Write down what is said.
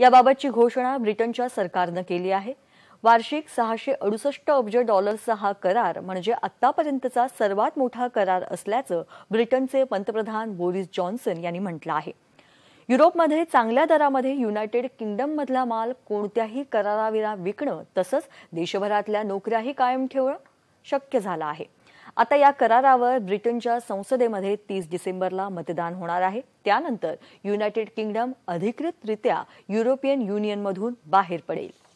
याबाबतची घोषणा ब्रिटनच्या सरकारनं केली आहे वार्षिक सहाशे अडुसष्ट अब्ज डॉलर्सचा हा करार म्हणजे आतापर्यंतचा सर्वात मोठा करार असल्याचं ब्रिटनचे पंतप्रधान बोरिस जॉन्सन यांनी म्हटलं आहे युरोपमध्ये चांगल्या दरामध्ये युनायटेड किंगडममधला माल कोणत्याही कराराविना विकणं तसंच देशभरातल्या नोकऱ्याही कायम ठेवणं शक्य झालं आहे आता या करारावर ब्रिटनच्या संसदेमध्ये तीस डिसेंबरला मतदान होणार आहे त्यानंतर युनायटेड किंगडम अधिकृतरित्या युरोपियन युनियनमधून बाहेर पडेल